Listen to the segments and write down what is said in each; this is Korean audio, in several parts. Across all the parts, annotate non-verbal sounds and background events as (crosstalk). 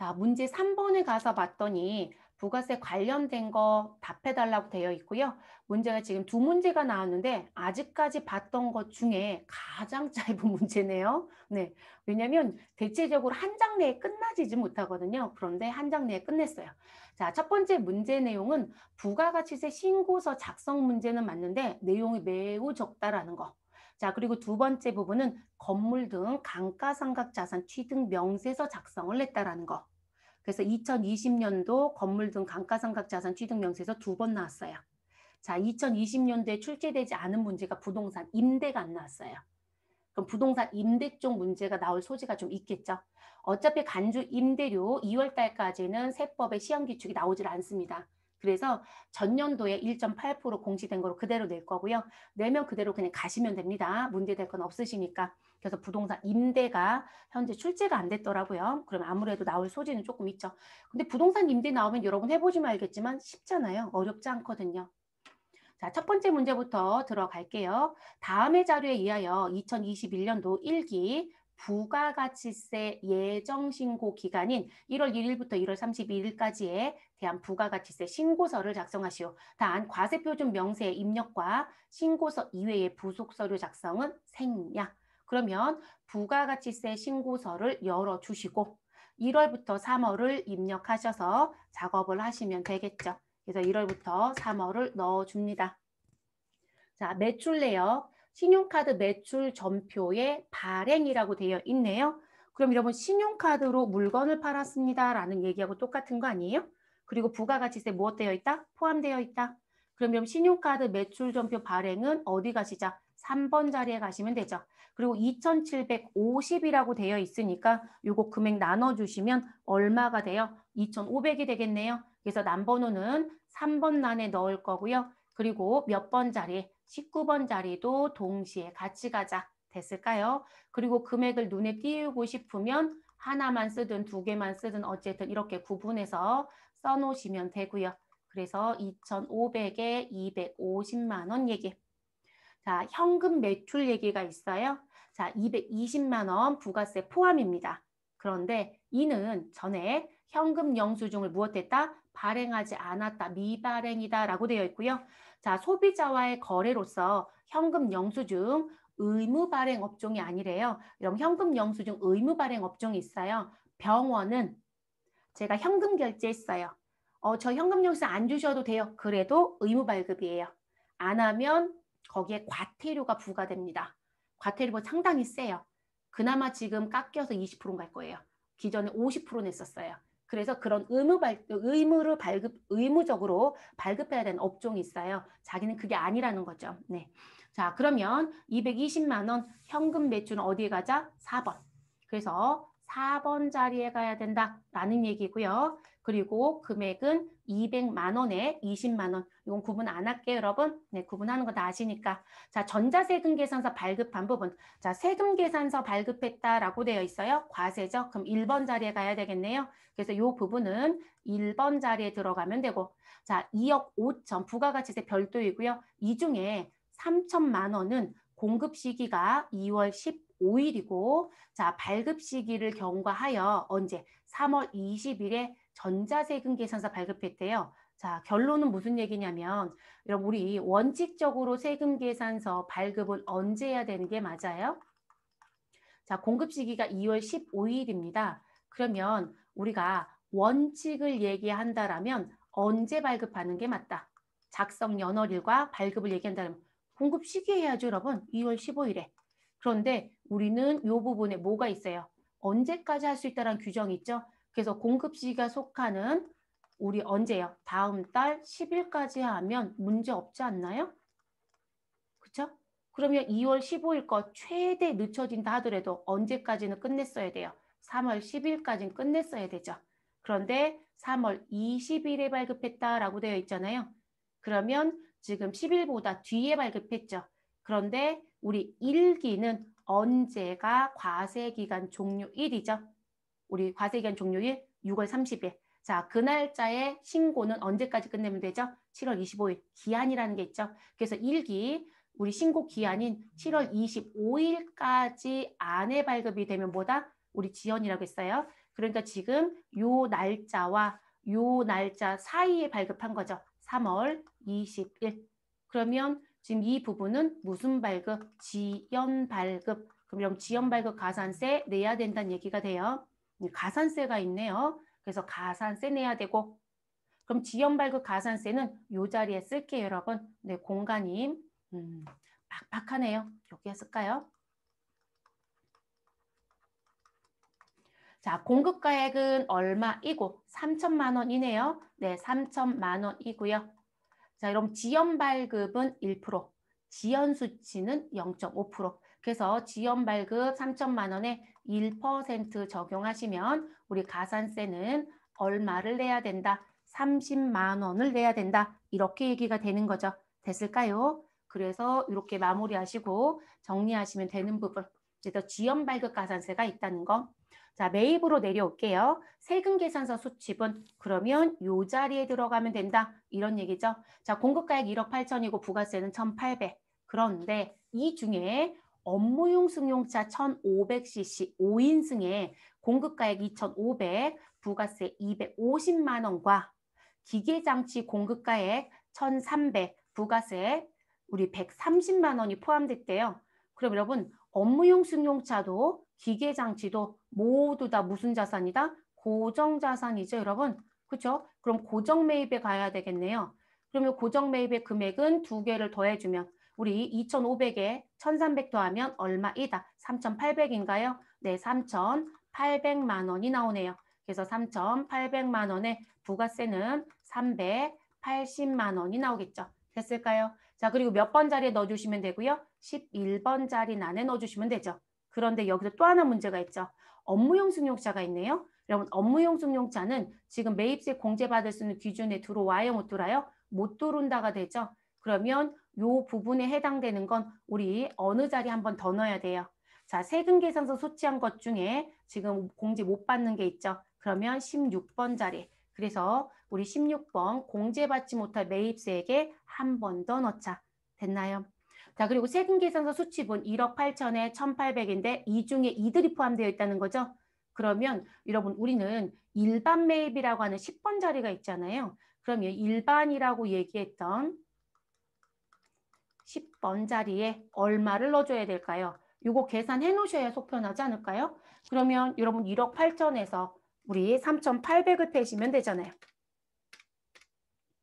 자, 문제 3번에 가서 봤더니 부가세 관련된 거 답해달라고 되어 있고요. 문제가 지금 두 문제가 나왔는데 아직까지 봤던 것 중에 가장 (laughs) 짧은 문제네요. 네, 왜냐하면 대체적으로 한 장 내에 끝나지지 못하거든요. 그런데 한 장 내에 끝냈어요. 자, 첫 번째 문제 내용은 부가가치세 신고서 작성 문제는 맞는데 내용이 매우 적다라는 거. 자, 그리고 두 번째 부분은 건물 등강가상각 자산 취득 명세서 작성을 했다라는 거. 그래서 2020년도 건물 등 감가상각 자산 취득 명세서 두 번 나왔어요. 자, 2020년도에 출제되지 않은 문제가 부동산 임대가 안 나왔어요. 그럼 부동산 임대 쪽 문제가 나올 소지가 좀 있겠죠. 어차피 간주 임대료 2월 달까지는 세법의 시행 기축이 나오질 않습니다. 그래서 전년도에 1.8% 공시된 거로 그대로 낼 거고요. 내면 그대로 그냥 가시면 됩니다. 문제될 건 없으시니까. 그래서 부동산 임대가 현재 출제가 안 됐더라고요. 그럼 아무래도 나올 소지는 조금 있죠. 근데 부동산 임대 나오면 여러분 해보시면 알겠지만 쉽잖아요. 어렵지 않거든요. 자, 첫 번째 문제부터 들어갈게요. 다음의 자료에 의하여 2021년도 1기 부가가치세 예정신고 기간인 1월 1일부터 1월 31일까지에 대한 부가가치세 신고서를 작성하시오. 단, 과세표준 명세 입력과 신고서 이외의 부속서류 작성은 생략. 그러면 부가가치세 신고서를 열어주시고 1월부터 3월을 입력하셔서 작업을 하시면 되겠죠. 그래서 1월부터 3월을 넣어줍니다. 자, 매출 내역, 신용카드 매출 전표에 발행이라고 되어 있네요. 그럼 여러분 신용카드로 물건을 팔았습니다라는 얘기하고 똑같은 거 아니에요? 그리고 부가가치세 무엇 뭐 되어 있다? 포함되어 있다. 그럼 여러분 신용카드 매출 전표 발행은 어디 가시죠? 3번 자리에 가시면 되죠. 그리고 2,750이라고 되어 있으니까 요거 금액 나눠주시면 얼마가 돼요? 2,500이 되겠네요. 그래서 난번호는 3번 란에 넣을 거고요. 그리고 몇 번 자리, 19번 자리도 동시에 같이 가자 됐을까요? 그리고 금액을 눈에 띄우고 싶으면 하나만 쓰든 두 개만 쓰든 어쨌든 이렇게 구분해서 써놓으시면 되고요. 그래서 2,500에 250만 원 얘기. 자, 현금 매출 얘기가 있어요. 자, 220만 원 부가세 포함입니다. 그런데 이는 전에 현금 영수증을 무엇했다? 발행하지 않았다. 미발행이다. 라고 되어 있고요. 자, 소비자와의 거래로서 현금 영수증 의무 발행 업종이 아니래요. 이런 현금 영수증 의무 발행 업종이 있어요. 병원은 제가 현금 결제했어요. 어, 저 현금 영수증 안 주셔도 돼요. 그래도 의무 발급이에요. 안 하면 거기에 과태료가 부과됩니다. 과태료가 뭐 상당히 세요. 그나마 지금 깎여서 20%갈 거예요. 기존에 50% 냈었어요. 그래서 그런 의무 발, 의무를 발급, 의무적으로 발급해야 되는 업종이 있어요. 자기는 그게 아니라는 거죠. 네. 자, 그러면 220만 원 현금 매출은 어디에 가자? 4번. 그래서 4번 자리에 가야 된다라는 얘기고요. 그리고 금액은 200만 원에 20만 원. 이건 구분 안 할게요, 여러분. 네, 구분하는 거 다 아시니까. 자, 전자세금 계산서 발급한 부분. 자, 세금 계산서 발급했다라고 되어 있어요. 과세죠. 그럼 1번 자리에 가야 되겠네요. 그래서 이 부분은 1번 자리에 들어가면 되고. 자, 2억 5천 부가가치세 별도이고요. 이 중에 3천만 원은 공급 시기가 2월 1 5일이고 자 발급 시기를 경과하여 언제 3월 20일에 전자세금 계산서 발급했대요. 자 결론은 무슨 얘기냐면 여러분 우리 원칙적으로 세금 계산서 발급은 언제 해야 되는 게 맞아요? 자 공급 시기가 2월 15일입니다. 그러면 우리가 원칙을 얘기한다라면 언제 발급하는 게 맞다. 작성 연월일과 발급을 얘기한다면 공급 시기 해야죠 여러분 2월 15일에. 그런데 우리는 이 부분에 뭐가 있어요? 언제까지 할 수 있다는 규정이 있죠. 그래서 공급시가 속하는 우리 언제요? 다음 달 10일까지 하면 문제 없지 않나요? 그렇죠? 그러면 2월 15일 거 최대 늦춰진다 하더라도 언제까지는 끝냈어야 돼요? 3월 10일까지는 끝냈어야 되죠. 그런데 3월 20일에 발급했다라고 되어 있잖아요. 그러면 지금 10일보다 뒤에 발급했죠. 그런데 우리 일기는 언제가 과세기간 종료일이죠. 우리 과세기간 종료일 6월 30일. 자, 그 날짜에 신고는 언제까지 끝내면 되죠? 7월 25일. 기한이라는 게 있죠. 그래서 일기 우리 신고 기한인 7월 25일까지 안에 발급이 되면 뭐다? 우리 지연이라고 했어요. 그러니까 지금 요 날짜와 요 날짜 사이에 발급한 거죠. 3월 20일. 그러면 지금 이 부분은 무슨 발급? 지연 발급. 그럼 지연 발급 가산세 내야 된다는 얘기가 돼요. 가산세가 있네요. 그래서 가산세 내야 되고 그럼 지연 발급 가산세는 요 자리에 쓸게요, 여러분. 네, 공간이 음, 빡빡하네요. 여기에 쓸까요? 자, 공급 가액은 얼마이고 3천만 원이네요. 네, 3천만 원이고요. 자, 여러분 지연 발급은 1%, 지연 수치는 0.5%. 그래서 지연 발급 3천만 원에 1% 적용하시면 우리 가산세는 얼마를 내야 된다? 30만 원을 내야 된다. 이렇게 얘기가 되는 거죠. 됐을까요? 그래서 이렇게 마무리하시고 정리하시면 되는 부분. 이제 더 지연 발급 가산세가 있다는 거 자, 매입으로 내려올게요. 세금 계산서 수집은 그러면 요 자리에 들어가면 된다. 이런 얘기죠. 자, 공급가액 1억 8천이고 부가세는 1,800. 그런데 이 중에 업무용 승용차 1,500cc 5인승에 공급가액 2,500, 부가세 250만 원과 기계장치 공급가액 1,300, 부가세 우리 130만 원이 포함됐대요. 그럼 여러분 업무용 승용차도 기계 장치도 모두 다 무슨 자산이다? 고정 자산이죠, 여러분. 그렇죠? 그럼 고정 매입에 가야 되겠네요. 그러면 고정 매입의 금액은 두 개를 더해 주면 우리 2,500에 1,300 더하면 얼마이다? 3,800인가요? 네, 3,800만 원이 나오네요. 그래서 3,800만 원에 부가세는 380만 원이 나오겠죠. 됐을까요? 자, 그리고 몇 번 자리에 넣어주시면 되고요. 11번 자리 안에 넣어주시면 되죠. 그런데 여기서 또 하나 문제가 있죠. 업무용 승용차가 있네요. 여러분 업무용 승용차는 지금 매입세 공제받을 수 있는 기준에 들어와요 못 들어와요? 못 들어온다가 되죠. 그러면 요 부분에 해당되는 건 우리 어느 자리 에 한 번 더 넣어야 돼요. 자 세금 계산서 소치한 것 중에 지금 공제 못 받는 게 있죠. 그러면 16번 자리. 그래서 우리 16번 공제받지 못할 매입세액에 한 번 더 넣자. 됐나요? 자, 그리고 세금 계산서 수치분 1억 8천에 1,800인데 이 중에 이들이 포함되어 있다는 거죠. 그러면 여러분 우리는 일반 매입이라고 하는 10번 자리가 있잖아요. 그럼면 일반이라고 얘기했던 10번 자리에 얼마를 넣어줘야 될까요? 이거 계산해 놓으셔야 속편하지 않을까요? 그러면 여러분 1억 8천에서 우리 3,800을 빼시면 되잖아요.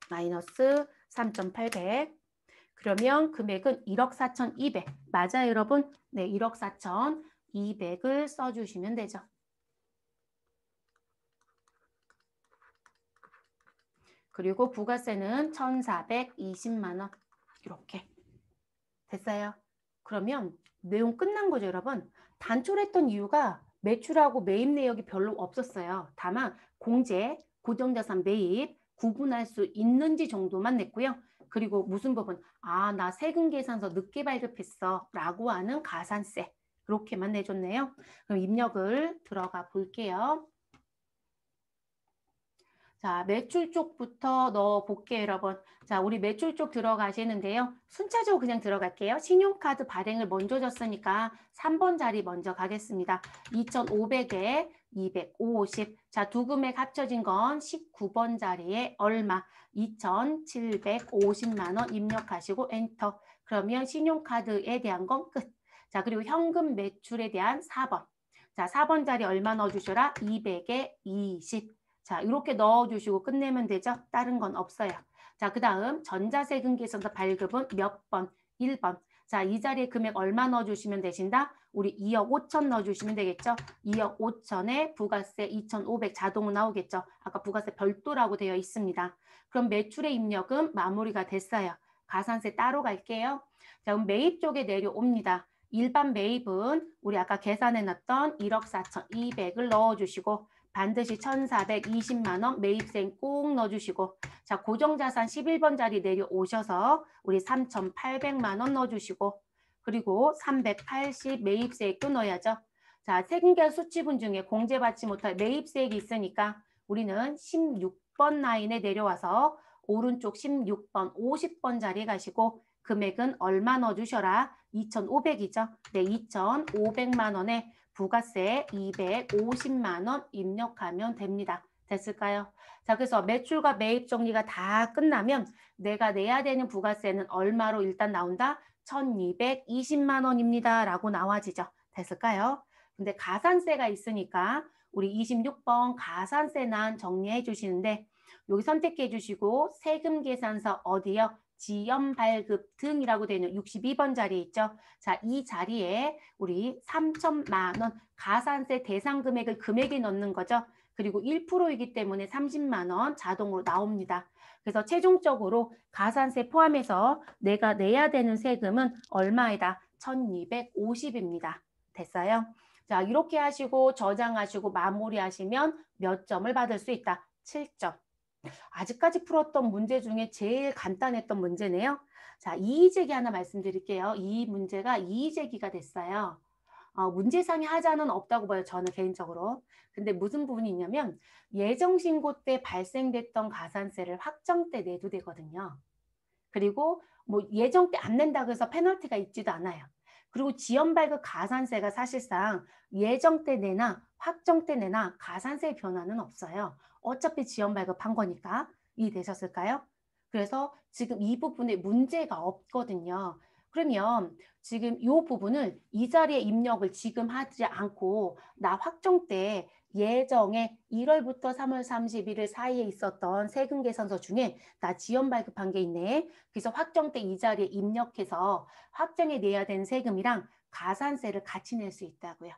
마이너스 3,800 그러면 금액은 1억 4천2백 맞아요, 여러분? 네, 1억 4천2백을 써주시면 되죠. 그리고 부가세는 1,420만 원. 이렇게. 됐어요? 그러면 내용 끝난 거죠, 여러분? 단촐했던 이유가 매출하고 매입 내역이 별로 없었어요. 다만 공제, 고정자산 매입, 구분할 수 있는지 정도만 냈고요. 그리고 무슨 법은 아나 세금 계산서 늦게 발급했어 라고 하는 가산세 그렇게만 내줬네요. 그럼 입력을 들어가 볼게요. 자, 매출 쪽부터 넣어볼게요, 여러분. 자, 우리 매출 쪽 들어가시는데요. 순차적으로 그냥 들어갈게요. 신용카드 발행을 먼저 줬으니까 3번 자리 먼저 가겠습니다. 2,500에 250. 자, 두 금액 합쳐진 건 19번 자리에 얼마? 2,750만 원 입력하시고 엔터. 그러면 신용카드에 대한 건 끝. 자, 그리고 현금 매출에 대한 4번. 자, 4번 자리 얼마 넣어주셔라? 200에 20. 자, 이렇게 넣어주시고 끝내면 되죠? 다른 건 없어요. 자, 그 다음 전자세금계산서 발급은 몇 번? 1번. 자, 이 자리에 금액 얼마 넣어주시면 되신다? 우리 2억 5천 넣어주시면 되겠죠? 2억 5천에 부가세 2,500 자동으로 나오겠죠? 아까 부가세 별도라고 되어 있습니다. 그럼 매출의 입력은 마무리가 됐어요. 가산세 따로 갈게요. 자, 그럼 매입 쪽에 내려옵니다. 일반 매입은 우리 아까 계산해놨던 1억 4천 2백을 넣어주시고 반드시 1,420만 원 매입생 꼭 넣어주시고 자 고정자산 11번 자리 내려오셔서 우리 3,800만 원 넣어주시고 그리고 380 매입세액도 넣어야죠. 자생계 수치분 중에 공제받지 못할 매입세액이 있으니까 우리는 16번 라인에 내려와서 오른쪽 16번, 50번 자리 가시고 금액은 얼마 넣어주셔라? 2,500이죠. 네, 2,500만 원에 부가세 250만 원 입력하면 됩니다. 됐을까요? 자, 그래서 매출과 매입 정리가 다 끝나면 내가 내야 되는 부가세는 얼마로 일단 나온다? 1220만 원입니다. 라고 나와지죠. 됐을까요? 근데 가산세가 있으니까 우리 26번 가산세난 정리해 주시는데 여기 선택해 주시고 세금 계산서 어디요? 지연 발급 등이라고 되어 있는 62번 자리 있죠. 자, 이 자리에 우리 3천만 원 가산세 대상 금액을 금액에 넣는 거죠. 그리고 1%이기 때문에 30만 원 자동으로 나옵니다. 그래서 최종적으로 가산세 포함해서 내가 내야 되는 세금은 얼마이다? 1250입니다. 됐어요? 자, 이렇게 하시고 저장하시고 마무리하시면 몇 점을 받을 수 있다? 7점. 아직까지 풀었던 문제 중에 제일 간단했던 문제네요. 자, 이의제기 하나 말씀드릴게요. 이 문제가 이의제기가 됐어요. 어, 문제상의 하자는 없다고 봐요. 저는 개인적으로. 근데 무슨 부분이 있냐면 예정신고 때 발생됐던 가산세를 확정 때 내도 되거든요. 그리고 뭐 예정 때 안 낸다고 해서 페널티가 있지도 않아요. 그리고 지연발급 가산세가 사실상 예정 때 내나 확정 때 내나 가산세 변화는 없어요. 어차피 지연 발급한 거니까 이되셨을까요 그래서 지금 이 부분에 문제가 없거든요. 그러면 지금 이 부분을 이 자리에 입력을 지금 하지 않고 나 확정 때 예정에 1월부터 3월 31일 사이에 있었던 세금 계산서 중에 나 지연 발급한 게 있네. 그래서 확정 때 이 자리에 입력해서 확정에 내야 되는 세금이랑 가산세를 같이 낼 수 있다고요.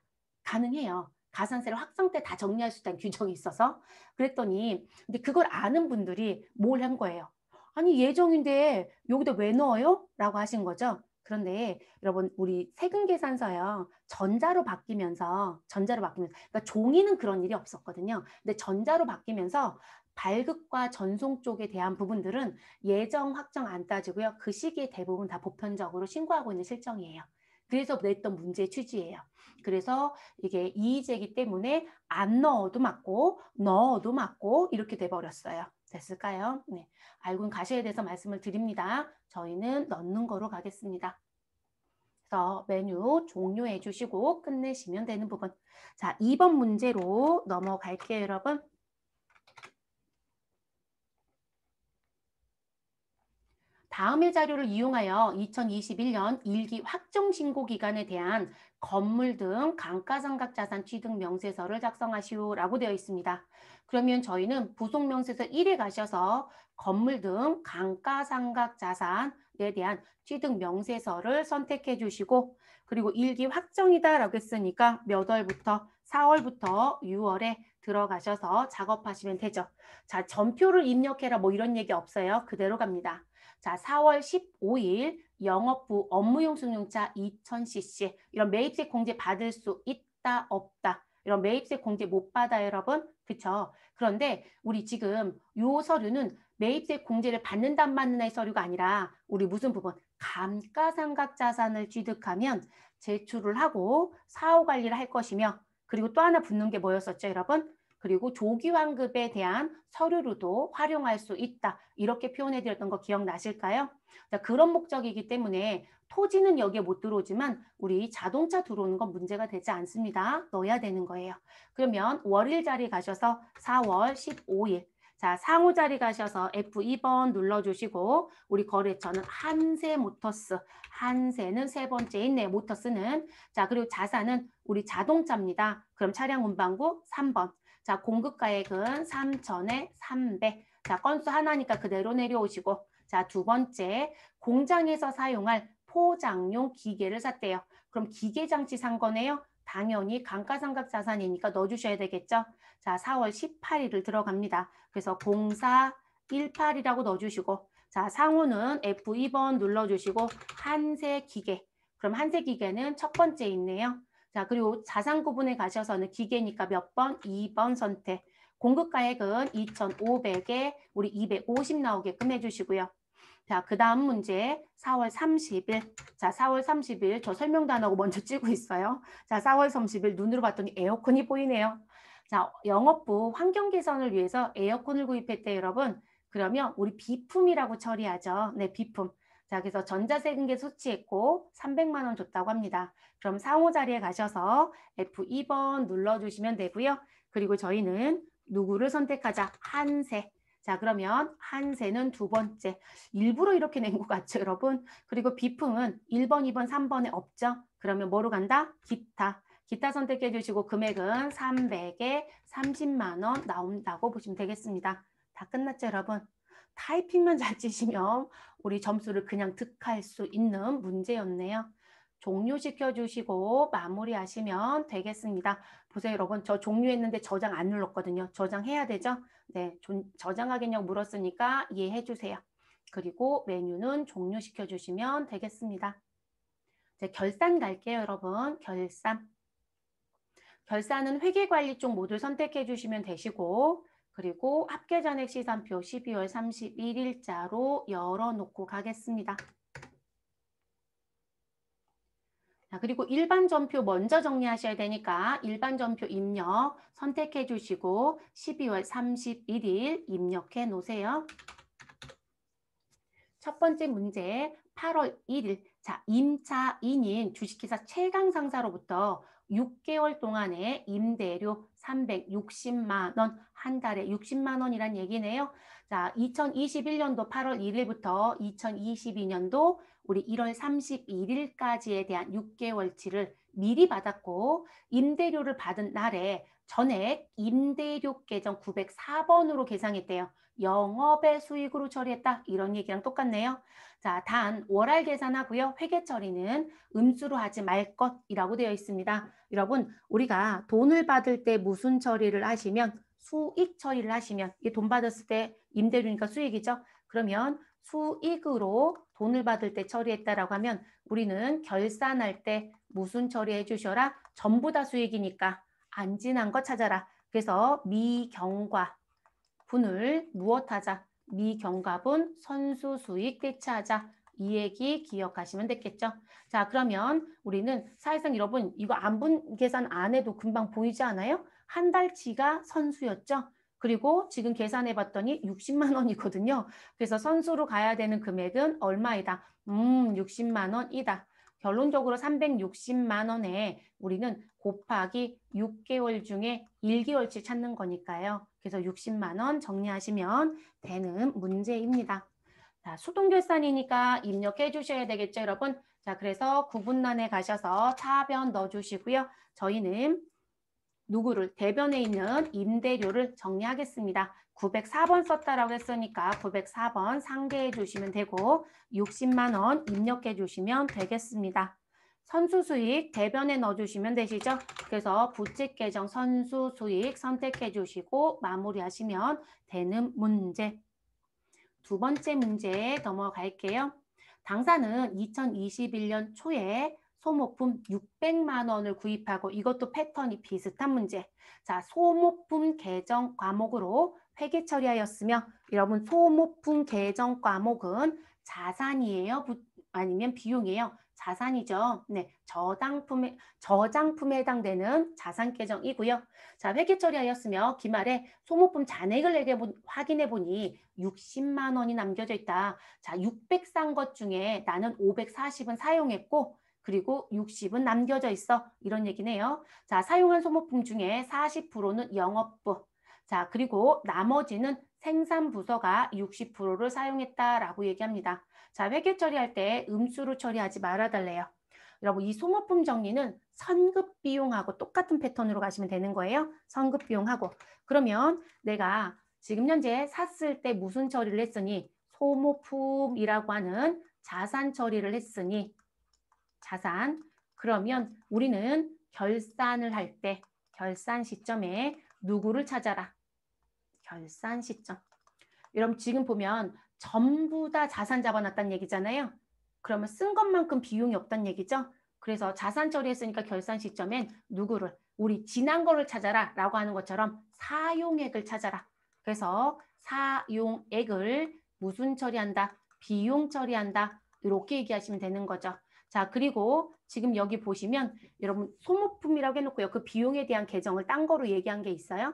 가능해요. 가산세를 확정 때 다 정리할 수 있다는 규정이 있어서 그랬더니 근데 그걸 아는 분들이 뭘 한 거예요. 아니 예정인데 여기다 왜 넣어요? 라고 하신 거죠. 그런데 여러분 우리 세금 계산서요 전자로 바뀌면서 전자로 바뀌면서 그러니까 종이는 그런 일이 없었거든요. 근데 전자로 바뀌면서 발급과 전송 쪽에 대한 부분들은 예정 확정 안 따지고요 그 시기에 대부분 다 보편적으로 신고하고 있는 실정이에요. 그래서 냈던 문제 의 취지예요. 그래서 이게 이의제기 때문에 안 넣어도 맞고 넣어도 맞고 이렇게 돼버렸어요. 됐을까요? 네. 알고 는가셔야돼서 말씀을 드립니다. 저희는 넣는 거로 가겠습니다. 그래서 메뉴 종료해 주시고 끝내시면 되는 부분. 자, 2번 문제로 넘어갈게요, 여러분. 다음의 자료를 이용하여 2021년 일기 확정신고 기간에 대한 건물 등강가상각 자산 취득 명세서를 작성하시오라고 되어 있습니다. 그러면 저희는 부속 명세서 1에 가셔서 건물 등강가상각 자산에 대한 취득 명세서를 선택해 주시고 그리고 일기 확정이다라고 했으니까 몇 월부터 4월부터 6월에 들어가셔서 작업하시면 되죠. 자, 전표를 입력해라 뭐 이런 얘기 없어요. 그대로 갑니다. 자, 4월 15일 영업부 업무용 승용차 2000cc 이런 매입세 공제 받을 수 있다 없다 이런 매입세 공제 못 받아 여러분 그렇죠 그런데 우리 지금 요 서류는 매입세 공제를 받는다 안 받는다의 서류가 아니라 우리 무슨 부분 감가상각 자산을 취득하면 제출을 하고 사후 관리를 할 것이며 그리고 또 하나 붙는 게 뭐였었죠 여러분 그리고 조기 환급에 대한 서류로도 활용할 수 있다. 이렇게 표현해 드렸던 거 기억나실까요? 자, 그런 목적이기 때문에 토지는 여기에 못 들어오지만 우리 자동차 들어오는 건 문제가 되지 않습니다. 넣어야 되는 거예요. 그러면 월일 자리 가셔서 4월 15일 자, 상호 자리 가셔서 F2번 눌러주시고 우리 거래처는 한세모터스, 한세는 세 번째 있네, 모터스는. 자, 그리고 자산은 우리 자동차입니다. 그럼 차량 운반구 3번. 자, 공급가액은 3천에 3배. 자, 건수 하나니까 그대로 내려오시고 자, 두 번째 공장에서 사용할 포장용 기계를 샀대요. 그럼 기계 장치 산 거네요. 당연히 강가상각 자산이니까 넣어주셔야 되겠죠. 자, 4월 18일을 들어갑니다. 그래서 공사 1 8이라고 넣어주시고 자, 상호는 F2번 눌러주시고 한세 기계. 그럼 한세 기계는 첫 번째 있네요. 자, 그리고 자산 구분에 가셔서는 기계니까 몇 번? 2번 선택. 공급가액은 2,500에 우리 250 나오게끔 해주시고요. 자, 그 다음 문제 4월 30일. 자, 4월 30일 저 설명도 안 하고 먼저 (laughs) 찍고 있어요. 자, 4월 30일 눈으로 봤더니 에어컨이 보이네요. 자, 영업부 환경 개선을 위해서 에어컨을 구입했대 여러분. 그러면 우리 비품이라고 처리하죠. 네, 비품. 자, 그래서 전자세금계 수치했고 300만 원 줬다고 합니다. 그럼 상호 자리에 가셔서 F2번 눌러주시면 되고요. 그리고 저희는 누구를 선택하자? 한세. 자 그러면 한세는 두 번째 일부러 이렇게 낸 것 같죠 (laughs) 여러분 그리고 비품은 1번 2번 3번에 없죠 그러면 뭐로 간다 기타 기타 선택해 주시고 금액은 300에 30만 원 나온다고 보시면 되겠습니다 다 끝났죠 여러분 타이핑만 잘 치시면 우리 점수를 그냥 득할 수 있는 문제였네요. 종료시켜 주시고 마무리하시면 되겠습니다. 보세요 여러분 저 종료했는데 저장 안 눌렀거든요. 저장해야 되죠? 네, 저장하겠냐고 물었으니까 이해해 주세요. 그리고 메뉴는 종료시켜 주시면 되겠습니다. 이제 결산 갈게요 여러분. 결산. 결산은 회계관리 쪽 모두 선택해 주시면 되시고 그리고 합계잔액 시산표 12월 31일자로 열어놓고 가겠습니다. 자, 그리고 일반 전표 먼저 정리하셔야 되니까 일반 전표 입력 선택해 주시고 12월 31일 입력해 놓으세요. 첫 번째 문제 8월 1일 자 임차인인 주식회사 최강 상사로부터 6개월 동안의 임대료 360만 원한 달에 60만 원이란 얘기네요. 자, 2021년도 8월 1일부터 2022년도 우리 1월 31일까지에 대한 6개월치를 미리 받았고 임대료를 받은 날에 전액 임대료 계정 904번으로 계상했대요. 영업의 수익으로 처리했다. 이런 얘기랑 똑같네요. 자, 단 월할 계산하고요. 회계 처리는 음수로 하지 말 것이라고 되어 있습니다. 여러분, 우리가 돈을 받을 때 무슨 처리를 하시면 수익 처리를 하시면 이게 돈 받았을 때 임대료니까 수익이죠. 그러면 수익으로 돈을 받을 때 처리했다라고 하면 우리는 결산할 때 무슨 처리해 주셔라? 전부 다 수익이니까 안 지난 거 찾아라. 그래서 미경과 분을 무엇하자? 미경과분 선수 수익 대체하자. 이 얘기 기억하시면 됐겠죠. 자 그러면 우리는 사회상 여러분 이거 안분 계산 안 해도 금방 보이지 않아요? 한 달치가 선수였죠. 그리고 지금 계산해 봤더니 60만 원이거든요. 그래서 선수로 가야 되는 금액은 얼마이다. 음, 60만 원이다. 결론적으로 360만 원에 우리는 곱하기 6개월 중에 1개월치 찾는 거니까요. 그래서 60만 원 정리하시면 되는 문제입니다. 자, 수동 결산이니까 입력해 주셔야 되겠죠, 여러분? 자, 그래서 구분란에 가셔서 차변 넣어 주시고요. 저희는 누구를 대변에 있는 임대료를 정리하겠습니다. 904번 썼다라고 했으니까 904번 상계해 주시면 되고 60만 원 입력해 주시면 되겠습니다. 선수 수익 대변에 넣어주시면 되시죠. 그래서 부채 계정 선수 수익 선택해 주시고 마무리하시면 되는 문제. 두 번째 문제 에 넘어갈게요. 당사는 2021년 초에 소모품 600만 원을 구입하고 이것도 패턴이 비슷한 문제. 자, 소모품 계정 과목으로 회계 처리하였으며 여러분 소모품 계정 과목은 자산이에요? 부, 아니면 비용이에요? 자산이죠. 네, 저당품에 저장품에 해당되는 자산 계정이고요. 자, 회계 처리하였으며 기말에 소모품 잔액을 내게 확인해 보니 60만 원이 남겨져 있다. 자, 600싼 것 중에 나는 540은 사용했고 그리고 60은 남겨져 있어. 이런 얘기네요. 자, 사용한 소모품 중에 40%는 영업부. 자, 그리고 나머지는 생산 부서가 60%를 사용했다라고 얘기합니다. 자, 회계 처리할 때 음수로 처리하지 말아달래요. 여러분 이 소모품 정리는 선급 비용하고 똑같은 패턴으로 가시면 되는 거예요. 선급 비용하고 그러면 내가 지금 현재 샀을 때 무슨 처리를 했으니 소모품이라고 하는 자산 처리를 했으니 자산. 그러면 우리는 결산을 할 때 결산 시점에 누구를 찾아라. 결산 시점. 여러분 지금 보면 전부 다 자산 잡아놨다는 얘기잖아요. 그러면 쓴 것만큼 비용이 없다는 얘기죠. 그래서 자산 처리했으니까 결산 시점엔 누구를 우리 지난 거를 찾아라 라고 하는 것처럼 사용액을 찾아라. 그래서 사용액을 무슨 처리한다? 비용 처리한다. 이렇게 얘기하시면 되는 거죠. 자, 그리고 지금 여기 보시면 여러분 소모품이라고 해놓고요. 그 비용에 대한 계정을 딴 거로 얘기한 게 있어요?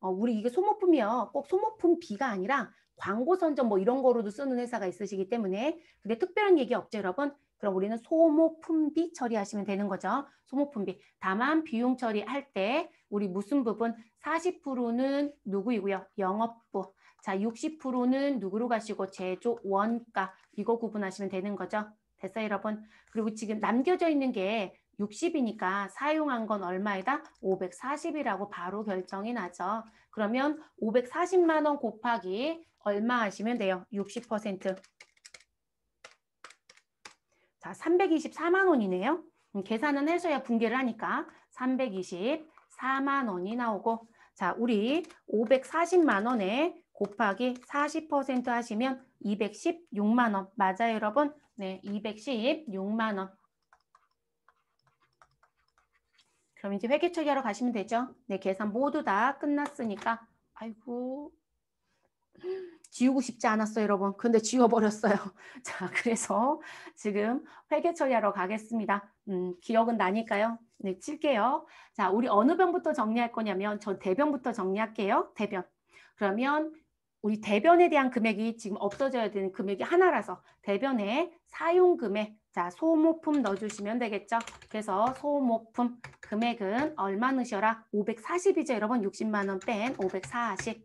어, 우리 이게 소모품이요. 꼭 소모품 비가 아니라 광고 선전 뭐 이런 거로도 쓰는 회사가 있으시기 때문에 근데 특별한 얘기 없죠, 여러분? 그럼 우리는 소모품비 처리하시면 되는 거죠. 소모품비. 다만 비용 처리할 때 우리 무슨 부분 40%는 누구이고요? 영업부. 자, 60%는 누구로 가시고 제조원가 이거 구분하시면 되는 거죠. 됐어 요 여러분. 그리고 지금 남겨져 있는 게 60이니까 사용한 건 얼마이다? 540이라고 바로 결정이 나죠. 그러면 540만 원 곱하기 얼마 하시면 돼요? 60%. 자, 324만 원이네요. 음, 계산은 해줘야 분계를 하니까 324만 원이 나오고 자, 우리 540만 원에 곱하기 40% 하시면 216만 원. 맞아요, 여러분? 네, 216만 원. 그럼 이제 회계 처리하러 가시면 되죠. 네, 계산 모두 다 끝났으니까 아이고 지우고 싶지 않았어요, 여러분. 근데 지워버렸어요. (laughs) 자, 그래서 지금 회계 처리하러 가겠습니다. 음, 기억은 나니까요. 네, 칠게요. 자, 우리 어느 변부터 정리할 거냐면 전 대변부터 정리할게요. 대변. 그러면 우리 대변에 대한 금액이 지금 없어져야 되는 금액이 하나라서 대변에 사용금액 자 소모품 넣어주시면 되겠죠. 그래서 소모품 금액은 얼마 넣으셔라? 540이죠. 여러분 60만 원 뺀 540.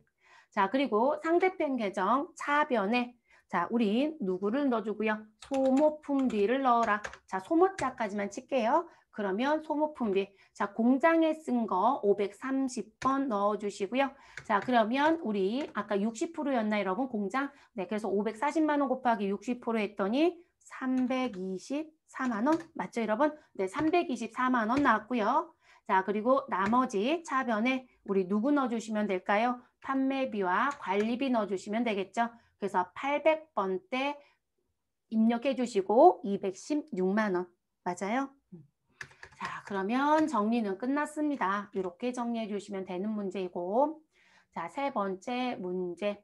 자 그리고 상대편 계정 차변에 자우리 누구를 넣어주고요. 소모품비를 넣어라. 자 소모자까지만 칠게요. 그러면 소모품비. 자, 공장에 쓴 거 530번 넣어주시고요. 자, 그러면 우리 아까 60%였나 여러분 공장? 네, 그래서 540만 원 곱하기 60% 했더니 324만 원 맞죠 여러분? 네, 324만 원 나왔고요. 자, 그리고 나머지 차변에 우리 누구 넣어주시면 될까요? 판매비와 관리비 넣어주시면 되겠죠. 그래서 800번대 입력해 주시고 216만 원 맞아요? 자, 그러면 정리는 끝났습니다. 이렇게 정리해 주시면 되는 문제이고 자, 세 번째 문제.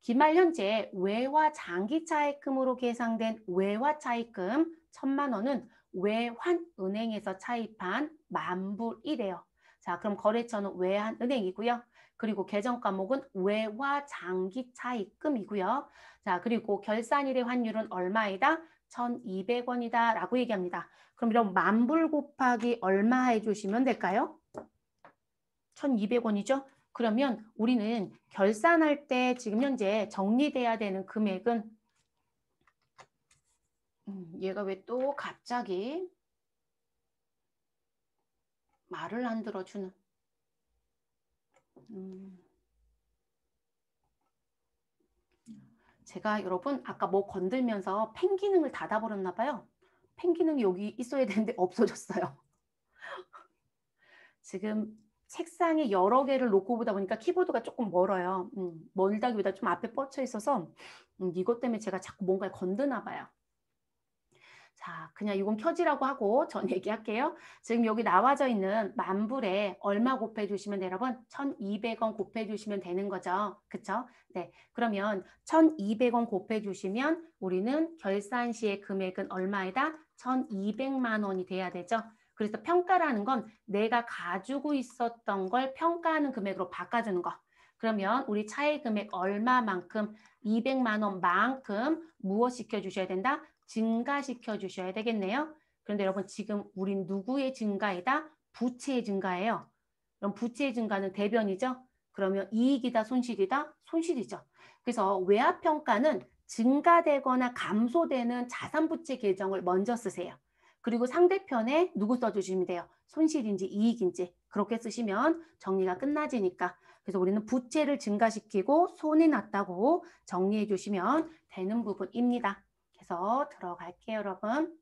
기말 현재 외화 장기 차입금으로 계상된 외화 차입금 천만 원은 외환은행에서 차입한 만불이래요. 자, 그럼 거래처는 외환은행이고요. 그리고 계정 과목은 외화 장기 차입금이고요. 자, 그리고 결산일의 환율은 얼마이다? 1,200원이다 라고 얘기합니다. 그럼 이런 만불 곱하기 얼마 해주시면 될까요? 1,200원이죠? 그러면 우리는 결산할 때 지금 현재 정리돼야 되는 금액은 음, 얘가 왜 또 갑자기 말을 안 들어주는 음. 제가 여러분 아까 뭐 건들면서 펜 기능을 닫아버렸나 봐요. 펜 기능이 여기 있어야 되는데 (laughs) 없어졌어요. 지금 책상에 여러 개를 놓고 보다 보니까 키보드가 조금 멀어요. 음, 멀다기보다 좀 앞에 뻗쳐 있어서 음, 이것 때문에 제가 자꾸 뭔가를 건드나 봐요. 자, 그냥 이건 켜지라고 하고 전 (laughs) 얘기할게요. 지금 여기 나와져 있는 만불에 얼마 곱해 주시면 돼요, 여러분 1200원 곱해 주시면 되는 거죠. 그쵸? 네. 그러면 1200원 곱해 주시면 우리는 결산 시의 금액은 얼마이다 1200만 원이 돼야 되죠. 그래서 평가라는 건 내가 가지고 있었던 걸 평가하는 금액으로 바꿔주는 거. 그러면 우리 차의 금액 얼마만큼 200만 원만큼 무엇 시켜주셔야 된다? 증가시켜 주셔야 되겠네요. 그런데 여러분 지금 우린 누구의 증가이다? 부채의 증가예요. 그럼 부채의 증가는 대변이죠. 그러면 이익이다 손실이다? 손실이죠. 그래서 외화평가는 증가되거나 감소되는 자산부채 계정을 먼저 쓰세요. 그리고 상대편에 누구 써주시면 돼요. 손실인지 이익인지 그렇게 쓰시면 정리가 끝나지니까 그래서 우리는 부채를 증가시키고 손해 났다고 정리해 주시면 되는 부분입니다. 계속서 들어갈게요, 여러분.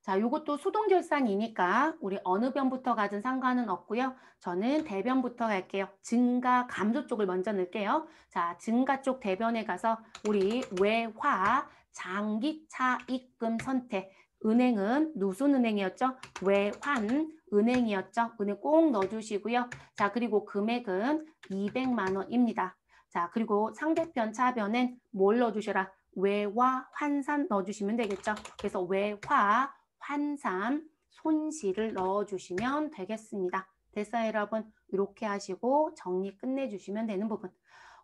자, 요것도 수동 결산이니까 우리 어느 변부터 가든 상관은 없고요. 저는 대변부터 갈게요. 증가, 감소 쪽을 먼저 넣을게요. 자, 증가 쪽 대변에 가서 우리 외화, 장기차입금 선택. 은행은 누순 은행이었죠? 외환 은행이었죠? 은행 꼭 넣어주시고요. 자, 그리고 금액은 200만 원입니다. 자, 그리고 상대편 차변엔 뭘 넣어주셔라? 외화, 환산 넣어주시면 되겠죠. 그래서 외화, 환산, 손실을 넣어주시면 되겠습니다. 됐어요, 여러분? 이렇게 하시고 정리 끝내주시면 되는 부분.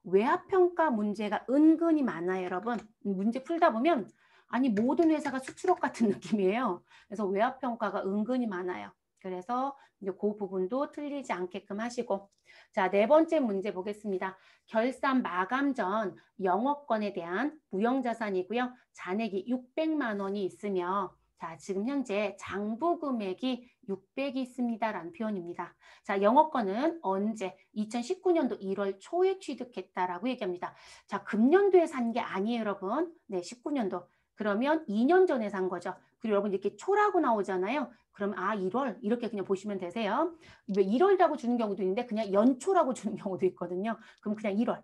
외화평가 문제가 은근히 많아요, 여러분. 문제 풀다 보면 아니 모든 회사가 수출업 같은 (laughs) 느낌이에요. 그래서 외화평가가 은근히 많아요. 그래서 이제 그 부분도 틀리지 않게끔 하시고 자, 네 번째 문제 보겠습니다. 결산 마감 전 영업권에 대한 무형자산이고요. 잔액이 600만 원이 있으며 자, 지금 현재 장부 금액이 600이 있습니다라는 표현입니다. 자, 영업권은 언제? 2019년도 1월 초에 취득했다라고 얘기합니다. 자, 금년도에 산 게 아니에요, 여러분. 네, 19년도. 그러면 2년 전에 산 거죠. 그리고 여러분 이렇게 초라고 나오잖아요. 그럼 아 1월 이렇게 그냥 보시면 되세요. 왜 1월이라고 주는 경우도 있는데 그냥 연초라고 (laughs) 주는 경우도 있거든요. 그럼 그냥 1월.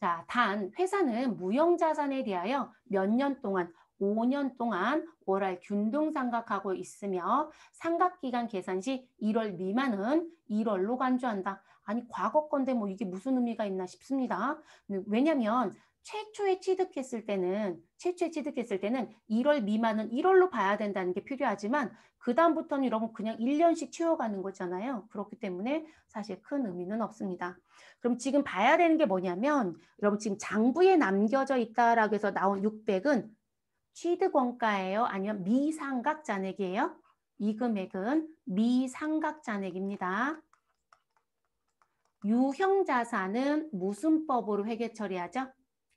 자, 단 회사는 무형자산에 대하여 몇 년 동안 5년 동안 월할 균등상각하고 있으며 상각기간 계산 시 1월 미만은 1월로 간주한다. 아니 과거 건데 뭐 이게 무슨 의미가 있나 싶습니다. 왜냐면 최초에 취득했을 때는 최초에 취득했을 때는 1월 미만은 1월로 봐야 된다는 게 필요하지만 그 다음부터는 여러분 그냥 1년씩 치워가는 거잖아요. 그렇기 때문에 사실 큰 의미는 없습니다. 그럼 지금 봐야 되는 게 뭐냐면 여러분 지금 장부에 남겨져 있다라고 해서 나온 600은 취득원가예요? 아니면 미상각 잔액이에요? 이 금액은 미상각 잔액입니다. 유형 자산은 무슨 법으로 회계 처리하죠?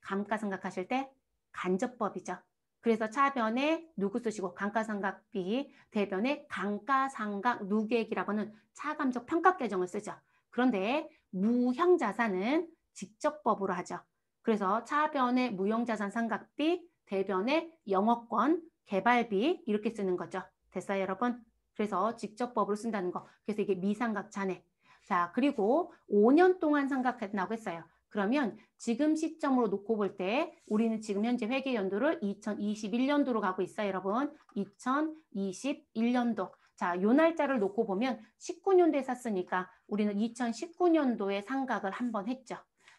감가상각 하실 때 간접법이죠. 그래서 차변에 누구 쓰시고 감가상각비 대변에 감가상각 누계액이라고는 하 차감적 평가 계정을 쓰죠. 그런데 무형자산은 직접법으로 하죠. 그래서 차변에 무형자산 상각비 대변에 영업권 개발비 이렇게 쓰는 거죠. 됐어요 여러분? 그래서 직접법으로 쓴다는 거. 그래서 이게 미상각 잔액. 자 그리고 5년 동안 상각했다고 했어요. 그러면 지금 시점으로 놓고 볼 때 우리는 지금 현재 회계 연도를 2021년도로 가고 있어요, 여러분. 2021년도. 자, 요 날짜를 놓고 보면 19년도에 샀으니까 우리는 2019년도에 상각을 한번 했죠.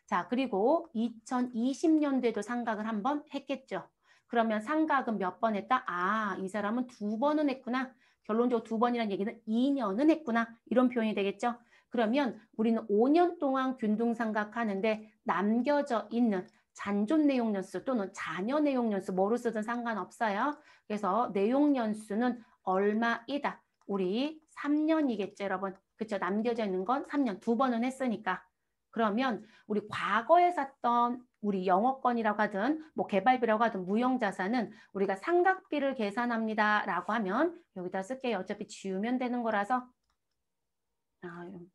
자, 그리고 2020년도에도 상각을 한번 했겠죠. 그러면 상각은 몇 번 했다? 아, 이 사람은 두 번은 했구나. 결론적으로 두 번이라는 얘기는 2년은 했구나. 이런 표현이 되겠죠. 그러면 우리는 5년 동안 균등상각하는데 남겨져 있는 잔존 내용연수 또는 잔여 내용연수 뭐로 쓰든 상관없어요. 그래서 내용연수는 얼마이다. 우리 3년이겠죠 여러분. 그렇죠 남겨져 있는 건 3년 두 번은 했으니까. 그러면 우리 과거에 샀던 우리 영업권이라고 하든 뭐 개발비라고 하든 무형자산은 우리가 상각비를 계산합니다 라고 하면 여기다 쓸게요. 어차피 지우면 되는 거라서 아, 음.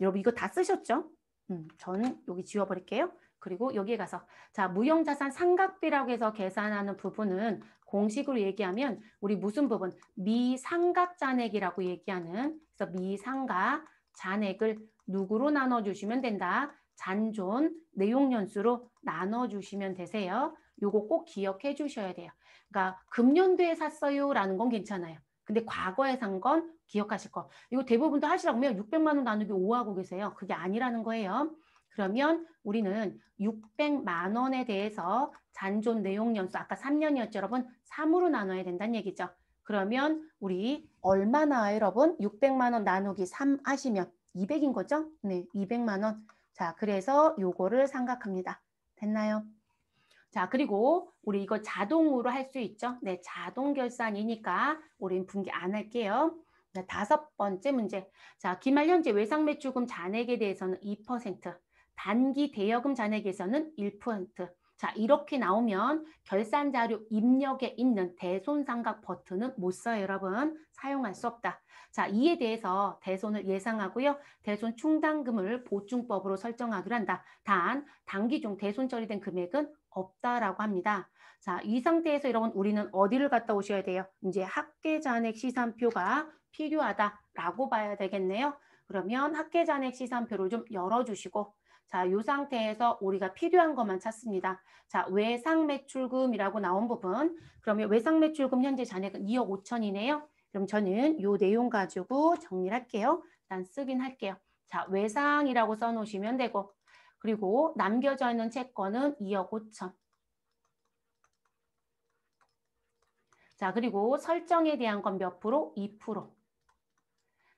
여러분 이거 다 쓰셨죠? 음, 저는 여기 지워버릴게요. 그리고 여기에 가서 자 무형자산 상각비라고 해서 계산하는 부분은 공식으로 얘기하면 우리 무슨 부분? 미상각잔액이라고 얘기하는 그래서 미상각 잔액을 누구로 나눠주시면 된다? 잔존, 내용연수로 나눠주시면 되세요. 요거 꼭 기억해 주셔야 돼요. 그러니까 금년도에 샀어요 라는 건 괜찮아요. 근데 과거에 산 건 기억하실 거. 이거 대부분 도 하시라고 하면 600만 원 나누기 5하고 계세요. 그게 아니라는 거예요. 그러면 우리는 600만 원에 대해서 잔존 내용 연수 아까 3년이었죠 여러분 3으로 나눠야 된다는 얘기죠. 그러면 우리 얼마나 여러분 600만 원 나누기 3 하시면 200인 거죠? 네, 200만 원. 자, 그래서 요거를 삼각합니다. 됐나요? 자, 그리고 우리 이거 자동으로 할 수 있죠? 네, 자동 결산이니까 우린 분기 안 할게요. 자, 다섯 번째 문제. 자, 기말 현재 외상 매출금 잔액에 대해서는 2%, 단기 대여금 잔액에서는 1%. 자, 이렇게 나오면 결산 자료 입력에 있는 대손상각 버튼은 못 써요, 여러분. 사용할 수 없다. 자, 이에 대해서 대손을 예상하고요. 대손 충당금을 보충법으로 설정하기로 한다. 단, 단기 중 대손 처리된 금액은 없다라고 합니다. 자, 이 상태에서 여러분 우리는 어디를 갔다 오셔야 돼요? 이제 학계잔액 시산표가 필요하다라고 봐야 되겠네요. 그러면 학계잔액 시산표를 좀 열어주시고 자, 이 상태에서 우리가 필요한 것만 찾습니다. 자, 외상매출금이라고 나온 부분 그러면 외상매출금 현재 잔액은 2억 5천이네요. 그럼 저는 이 내용 가지고 정리를 할게요. 일단 쓰긴 할게요. 자, 외상이라고 써놓으시면 되고 그리고 남겨져 있는 채권은 2억 5천. 자, 그리고 설정에 대한 건 몇 프로? 2%.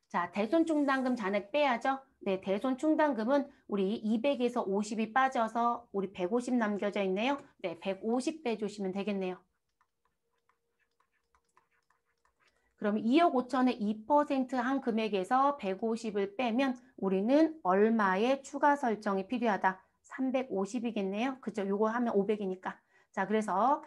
자, 대손 충당금 잔액 빼야죠. 네, 대손 충당금은 우리 200에서 50이 빠져서 우리 150 남겨져 있네요. 네, 150 빼주시면 되겠네요. 그럼 2억 5천에 2%한 금액에서 150을 빼면 우리는 얼마의 추가 설정이 필요하다? 350이겠네요. 그죠? 요거 하면 500이니까. 자, 그래서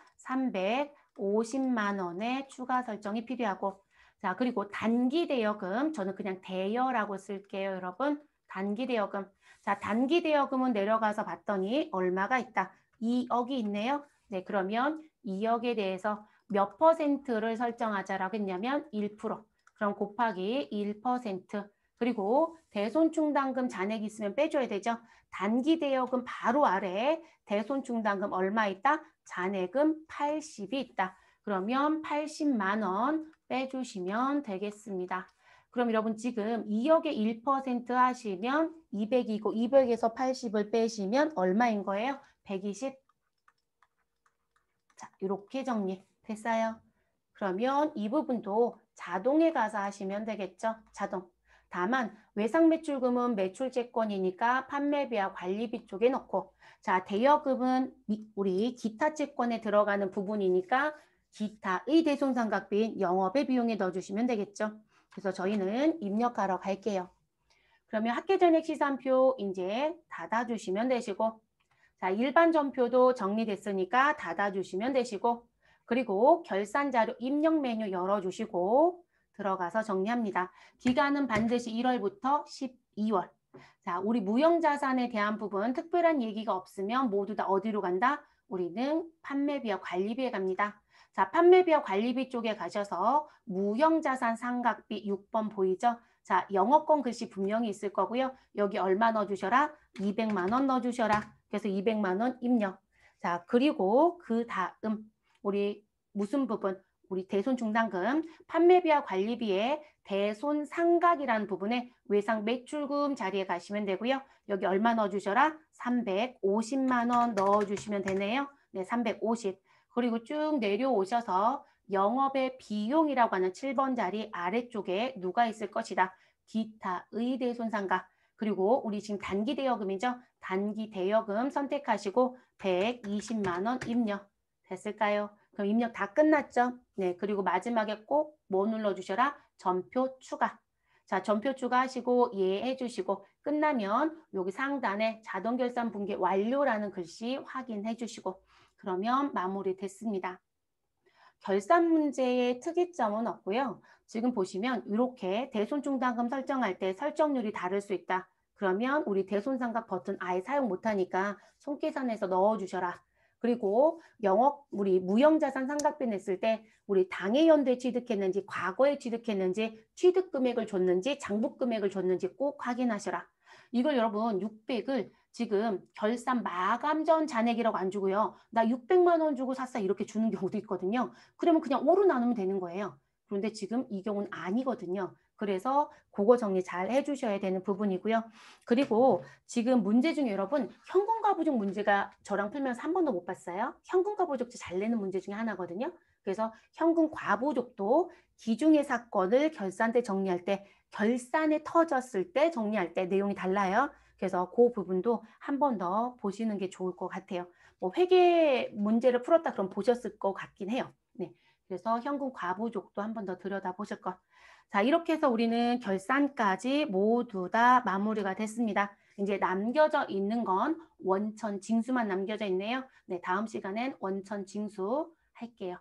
350만 원의 추가 설정이 필요하고 자, 그리고 단기 대여금 저는 그냥 대여라고 쓸게요, 여러분. 단기 대여금. 자, 단기 대여금은 내려가서 봤더니 얼마가 있다. 2억이 있네요. 네, 그러면 2억에 대해서 몇 퍼센트를 설정하자라고 했냐면 1% 그럼 곱하기 1% 그리고 대손충당금 잔액 있으면 빼줘야 되죠. 단기 대여금 바로 아래 대손충당금 얼마 있다? 잔액은 80이 있다. 그러면 80만 원 빼주시면 되겠습니다. 그럼 여러분 지금 2억에 1% 하시면 200이고 200에서 80을 빼시면 얼마인 거예요? 120. 자, 이렇게 정리. 됐어요. 그러면 이 부분도 자동에 가서 하시면 되겠죠. 자동. 다만 외상 매출금은 매출 채권이니까 판매비와 관리비 쪽에 넣고 자 대여금은 우리 기타 채권에 들어가는 부분이니까 기타의 대손상각비인 영업의 비용에 넣어주시면 되겠죠. 그래서 저희는 입력하러 갈게요. 그러면 학계전액 시산표 이제 닫아주시면 되시고 자 일반 전표도 정리됐으니까 닫아주시면 되시고 그리고 결산 자료 입력 메뉴 열어주시고 들어가서 정리합니다. 기간은 반드시 1월부터 12월. 자, 우리 무형자산에 대한 부분 특별한 얘기가 없으면 모두 다 어디로 간다? 우리는 판매비와 관리비에 갑니다. 자, 판매비와 관리비 쪽에 가셔서 무형자산 상각비 6번 보이죠? 자, 영어권 글씨 분명히 있을 거고요. 여기 얼마 넣어주셔라? 200만 원 넣어주셔라. 그래서 200만 원 입력. 자, 그리고 그 다음 우리 무슨 부분 우리 대손 중단금 판매비와 관리비의 대손 상각이라는 부분에 외상 매출금 자리에 가시면 되고요. 여기 얼마 넣어주셔라? 350만 원 넣어주시면 되네요. 네, 350. 그리고 쭉 내려오셔서 영업의 비용이라고 하는 7번 자리 아래쪽에 누가 있을 것이다. 기타의 대손 상각. 그리고 우리 지금 단기 대여금이죠. 단기 대여금 선택하시고 120만 원 입력. 됐을까요? 그럼 입력 다 끝났죠? 네, 그리고 마지막에 꼭 뭐 눌러주셔라? 전표 추가. 자, 전표 추가하시고 예해 주시고 끝나면 여기 상단에 자동 결산 분계 완료라는 글씨 확인해 주시고 그러면 마무리 됐습니다. 결산 문제의 특이점은 없고요. 지금 보시면 이렇게 대손충당금 설정할 때 설정률이 다를 수 있다. 그러면 우리 대손상각 버튼 아예 사용 못하니까 손계산해서 넣어주셔라. 그리고 영업 우리 무형자산 상각비 냈을 때 우리 당해 연도에 취득했는지 과거에 취득했는지 취득 금액을 줬는지 장부 금액을 줬는지 꼭 확인하셔라. 이걸 여러분 600을 지금 결산 마감 전 잔액이라고 안 주고요. 나 600만 원 주고 샀어 이렇게 주는 경우도 있거든요. 그러면 그냥 오로 나누면 되는 거예요. 그런데 지금 이 경우는 아니거든요. 그래서 그거 정리 잘 해주셔야 되는 부분이고요. 그리고 지금 문제 중에 여러분 현금과부족 문제가 저랑 풀면서 한 번도 못 봤어요. 현금과부족제 잘 내는 문제 중에 하나거든요. 그래서 현금과부족도 기중의 사건을 결산 때 정리할 때 결산에 터졌을 때 정리할 때 내용이 달라요. 그래서 그 부분도 한 번 더 보시는 게 좋을 것 같아요. 뭐 회계 문제를 풀었다 그럼 보셨을 것 같긴 해요. 네. 그래서 현금 과부족도 한 번 더 들여다보실 것 자, 이렇게 해서 우리는 결산까지 모두 다 마무리가 됐습니다. 이제 남겨져 있는 건 원천 징수만 남겨져 있네요. 네, 다음 시간엔 원천 징수 할게요.